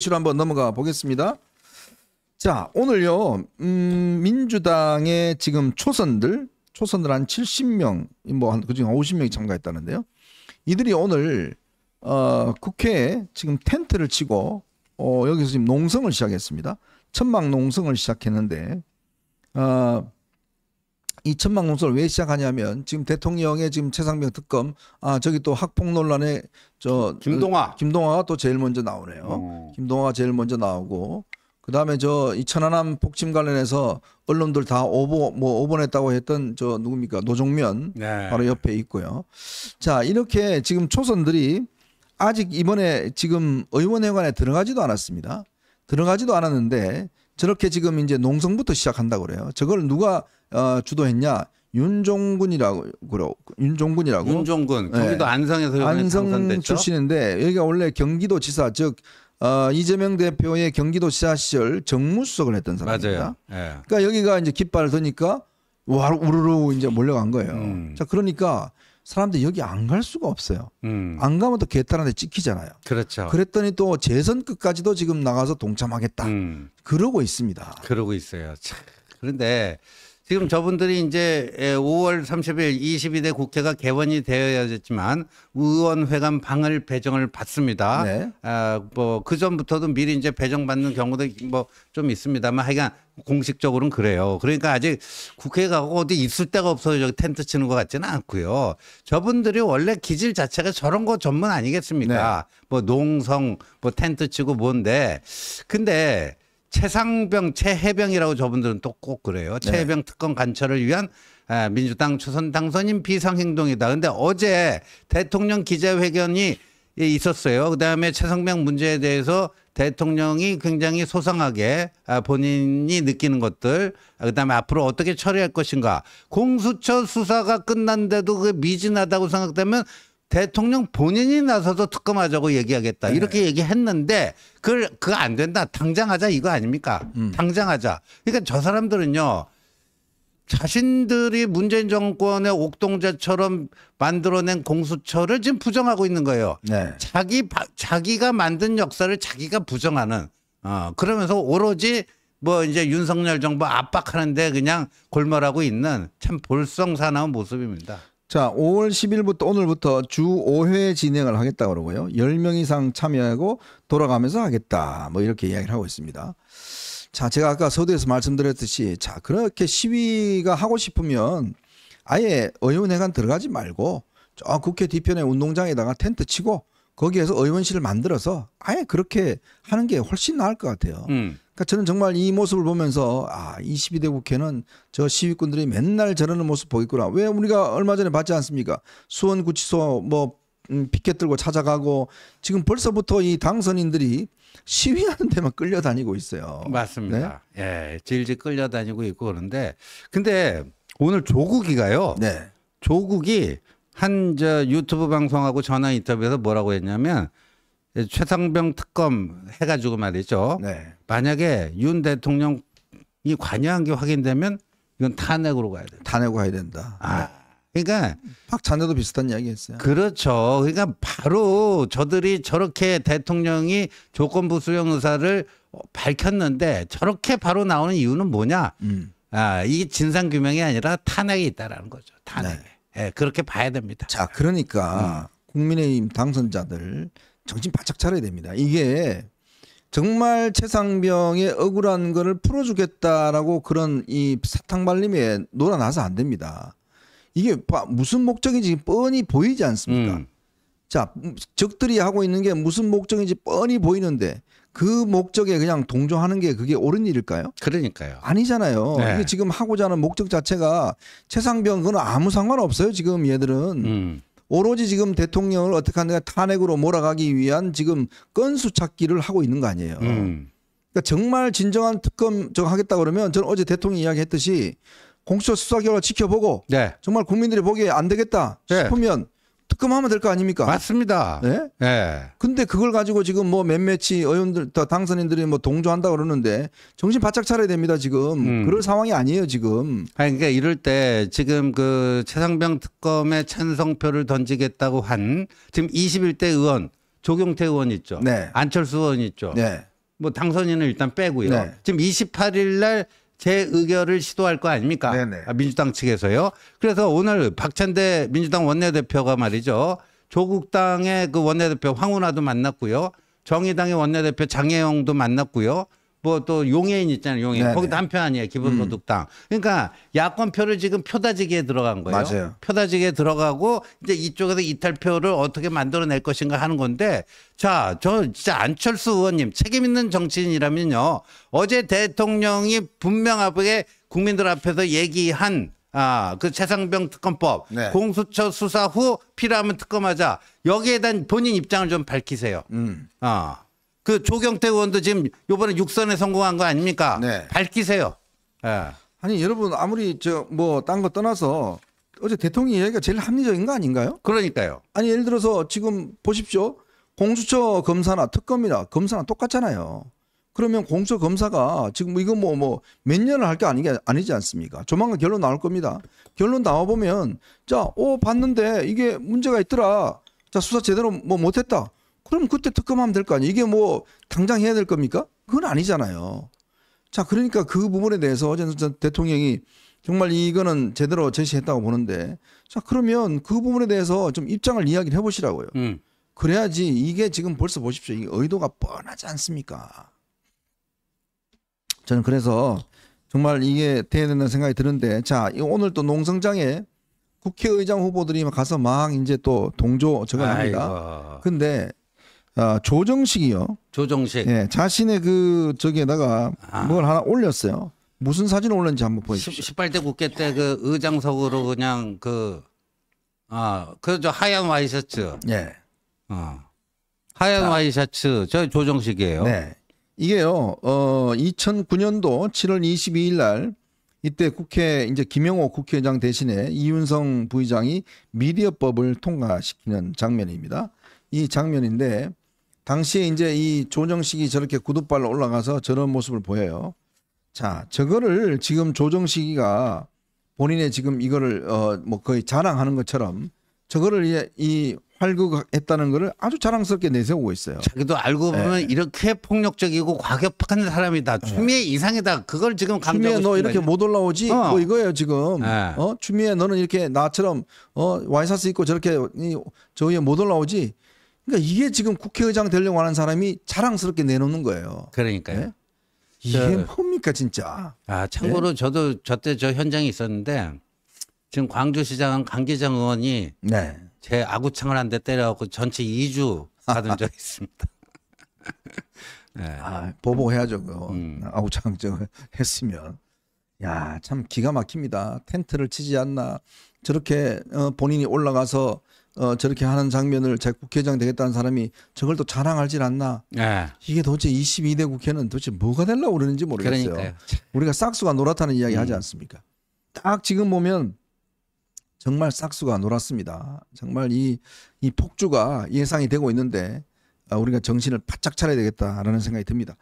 이슈로 한번 넘어가 보겠습니다. 자, 오늘요, 음, 민주당의 지금 초선들, 초선들 한 70명, 뭐, 한, 그중 에 50명이 참가했다는데요. 이들이 오늘, 어, 국회에 지금 텐트를 치고, 어, 여기서 지금 농성을 시작했습니다. 천막 농성을 시작했는데, 어, 이 천막 농성을 왜 시작하냐면 지금 대통령의 지금 최상병 특검 아 저기 또 학폭 논란에 저 김동아 어, 김동아가 또 제일 먼저 나오네요. 어. 김동아가 제일 먼저 나오고 그다음에 저이 천안함 폭침 관련해서 언론들 다 오보 뭐 오보냈다고 했던 저 누굽니까 노종면 네. 바로 옆에 있고요. 자 이렇게 지금 초선들이 아직 이번에 지금 의원회관에 들어가지도 않았습니다. 들어가지도 않았는데 저렇게 지금 이제 농성부터 시작한다 고 그래요. 저걸 누가 어, 주도했냐? 윤종군이라고 그러 윤종군이라고 윤종군 예. 경기도 네. 안성에서 안성 당선됐죠? 출신인데 여기가 원래 경기도지사 즉 어, 이재명 대표의 경기도지사 시절 정무수석을 했던 사람입니다. 네. 그러니까 여기가 이제 깃발을 드니까 와 우르르 이제 몰려간 거예요. 음. 자 그러니까 사람들이 여기 안 갈 수가 없어요. 음. 안 가면 또 개딸한테 찍히잖아요. 그렇죠. 그랬더니 또 재선 끝까지도 지금 나가서 동참하겠다. 음. 그러고 있습니다. 그러고 있어요. 참. 그런데 지금 저분들이 이제 5월 30일 22대 국회가 개원이 되어야겠지만 의원회관 방을 배정을 받습니다. 네. 아, 뭐그 전부터도 미리 이제 배정받는 경우도 뭐 좀 있습니다만 하여간 공식적으로는 그래요. 그러니까 아직 국회 가 어디 있을 데가 없어서 저기 텐트 치는 것 같지는 않고요. 저분들이 원래 기질 자체가 저런 거 전문 아니겠습니까? 네. 뭐 농성, 뭐 텐트 치고 뭔데. 근데 최상병, 최해병이라고 저분들은 또 꼭 그래요. 네. 최해병 특검 관철을 위한 아, 민주당 초선 당선인 비상행동이다. 근데 어제 대통령 기자회견이 있었어요. 그다음에 최상병 문제에 대해서 대통령이 굉장히 소상하게 아, 본인이 느끼는 것들, 아, 그다음에 앞으로 어떻게 처리할 것인가. 공수처 수사가 끝난데도 그게 미진하다고 생각되면 대통령 본인이 나서서 특검하자고 얘기하겠다. 네. 이렇게 얘기했는데 그걸 그거 안 된다. 당장 하자 이거 아닙니까? 음. 당장 하자. 그러니까 저 사람들은요. 자신들이 문재인 정권의 옥동자처럼 만들어낸 공수처를 지금 부정하고 있는 거예요. 네. 자기 바, 자기가 만든 역사를 자기가 부정하는. 어 그러면서 오로지 뭐 이제 윤석열 정부 압박하는데 그냥 골몰하고 있는 참 볼썽사나운 모습입니다. 자, 5월 10일부터 오늘부터 주 5회 진행을 하겠다 고 그러고요. 10명 이상 참여하고 돌아가면서 하겠다. 뭐 이렇게 이야기를 하고 있습니다. 자, 제가 아까 서두에서 말씀드렸듯이 자, 그렇게 시위가 하고 싶으면 아예 의원회관 들어가지 말고 저 국회 뒤편에 운동장에다가 텐트 치고 거기에서 의원실을 만들어서 아예 그렇게 하는 게 훨씬 나을 것 같아요. 음. 그러니까 저는 정말 이 모습을 보면서 아 22대 국회는 저 시위꾼들이 맨날 저러는 모습 보이구나왜 우리가 얼마 전에 봤지 않습니까? 수원구치소 뭐 음, 피켓 들고 찾아가고 지금 벌써부터 이 당선인들이 시위하는 데만 끌려다니고 있어요. 맞습니다. 네? 예, 질질 끌려다니고 있고 그런데 근데 오늘 조국이가요. 네. 조국이 한저 유튜브 방송하고 전화 인터뷰에서 뭐라고 했냐면 최상병 특검 해가지고 말이죠. 네. 만약에 윤 대통령이 관여한 게 확인되면 이건 탄핵으로 가야 돼. 탄핵으로 가야 된다. 아. 그러니까 박찬대도 비슷한 이야기했어요. 그렇죠. 그러니까 바로 저들이 저렇게 대통령이 조건부 수용 의사를 밝혔는데 저렇게 바로 나오는 이유는 뭐냐? 음. 아, 이게 진상 규명이 아니라 탄핵이 있다라는 거죠. 탄핵. 네. 예, 그렇게 봐야 됩니다. 자, 그러니까 음. 국민의힘 당선자들 정신 바짝 차려야 됩니다. 이게 정말 최상병의 억울한 거를 풀어주겠다라고 그런 이 사탕발림에 놀아나서 안 됩니다. 이게 무슨 목적인지 뻔히 보이지 않습니까? 음. 자, 적들이 하고 있는 게 무슨 목적인지 뻔히 보이는데 그 목적에 그냥 동조하는 게 그게 옳은 일일까요? 그러니까요. 아니잖아요. 네. 이게 지금 하고자 하는 목적 자체가 최상병 그건 아무 상관없어요. 지금 얘들은 음. 오로지 지금 대통령을 어떻게 하느냐 탄핵으로 몰아가기 위한 지금 건수 찾기를 하고 있는 거 아니에요. 음. 그러니까 정말 진정한 특검 저 하겠다 그러면 저는 어제 대통령 이야기했듯이 공수처 수사 결과 지켜보고 네. 정말 국민들이 보기에 안 되겠다 네. 싶으면 네. 특검하면 될 거 아닙니까? 맞습니다. 예. 예. 근데 그걸 가지고 지금 뭐 몇몇이 의원들 다 당선인들이 뭐 동조한다 그러는데 정신 바짝 차려야 됩니다 지금. 음. 그럴 상황이 아니에요 지금. 아니 그러니까 이럴 때 지금 그 최상병 특검에 찬성표를 던지겠다고 한 지금 21대 의원 조경태 의원 있죠. 네. 안철수 의원 있죠. 네. 뭐 당선인은 일단 빼고요. 네. 지금 28일 날제 의결을 시도할 거 아닙니까? 네네. 아, 민주당 측에서요. 그래서 오늘 박찬대 민주당 원내대표가 말이죠. 조국당의 그 원내대표 황운하도 만났고요. 정의당의 원내대표 장혜영도 만났고요. 뭐또 용해인 있잖아요. 용해인. 네네. 거기 남편 아니에요. 기본소득당. 음. 그러니까 야권표를 지금 표다지기에 들어간 거예요. 맞아요. 표다지기에 들어가고 이제 이쪽에서 이탈표를 어떻게 만들어낼 것인가 하는 건데 자, 저 진짜 안철수 의원님 책임 있는 정치인이라면요. 어제 대통령이 분명하게 국민들 앞에서 얘기한 아, 그 최상병 특검법 네. 공수처 수사 후 필요하면 특검하자 여기에 대한 본인 입장을 좀 밝히세요. 음. 아. 그 조경태 의원도 지금 요번에 육선에 성공한 거 아닙니까? 네. 밝히세요. 예. 아니 여러분 아무리 저뭐딴거 떠나서 어제 대통령 이야기가 제일 합리적인 거 아닌가요? 그러니까요. 아니 예를 들어서 지금 보십시오. 공수처 검사나 특검이나 검사나 똑같잖아요. 그러면 공수처 검사가 지금 이거 뭐 뭐 몇 년을 할 게 아니 아니지 않습니까? 조만간 결론 나올 겁니다. 결론 나와 보면 자, 오 봤는데 이게 문제가 있더라. 자 수사 제대로 뭐 못했다. 그럼 그때 특검하면 될 거 아니에요. 이게 뭐 당장 해야 될 겁니까? 그건 아니잖아요. 자, 그러니까 그 부분에 대해서 어제 대통령이 정말 이거는 제대로 제시했다고 보는데 자, 그러면 그 부분에 대해서 좀 입장을 이야기를 해보시라고요. 음. 그래야지 이게 지금 벌써 보십시오. 이게 의도가 뻔하지 않습니까? 저는 그래서 정말 이게 돼야 된다는 생각이 드는데 자, 오늘 또 농성장에 국회의장 후보들이 가서 막 이제 또 동조 저거 합니다. 근데 아, 조정식이요. 조정식. 예, 자신의 그 저기에다가 아. 뭘 하나 올렸어요. 무슨 사진을 올렸는지 한번 보여주십시오. 18대 국회 때 그 의장석으로 그냥 그 아, 그저 하얀 와이셔츠. 예. 어. 하얀 자. 와이셔츠. 저 조정식이에요. 네. 이게요. 어, 2009년도 7월 22일 날 이때 국회 이제 김영호 국회의장 대신에 이윤성 부의장이 미디어법을 통과시키는 장면입니다. 이 장면인데 당시에 이제 이 조정식이 저렇게 구둣발로 올라가서 저런 모습을 보여요. 자, 저거를 지금 조정식이가 본인의 지금 이거를 어 뭐 거의 자랑하는 것처럼 저거를 이제 이 활극했다는 것을 아주 자랑스럽게 내세우고 있어요. 자기도 알고 보면 네. 이렇게 폭력적이고 과격한 사람이다. 네. 추미애 네. 이상이다. 그걸 지금 감조 추미애 너 이렇게 못 올라오지? 어. 뭐 이거예요 지금. 네. 어? 추미애 너는 이렇게 나처럼 어? 와이사스 입고 저렇게 저위에못 올라오지? 그러니까 이게 지금 국회의장 되려고 하는 사람이 자랑스럽게 내놓는 거예요. 그러니까요. 네? 이게 뭡니까 진짜. 아 참고로 네? 저도 저때 저 현장에 있었는데 지금 광주시장 은 강기정 의원이 네. 제 아구창을 한 대 때려갖고 전체 2주 받은 적 있습니다. 아, 네. 아, 보복해야죠. 그 음. 아구창 했으면. 야, 참 기가 막힙니다. 텐트를 치지 않나. 저렇게 어, 본인이 올라가서 어, 저렇게 하는 장면을 제 국회의장 되겠다는 사람이 저걸 또 자랑하질 않나. 네. 이게 도대체 22대 국회는 도대체 뭐가 될려고 그러는지 모르겠어요. 그러니까요. 우리가 싹수가 놀았다는 이야기 음. 하지 않습니까? 딱 지금 보면 정말 싹수가 놀았습니다 정말 이, 이 폭주가 예상이 되고 있는데 아, 우리가 정신을 바짝 차려야 되겠다라는 생각이 듭니다.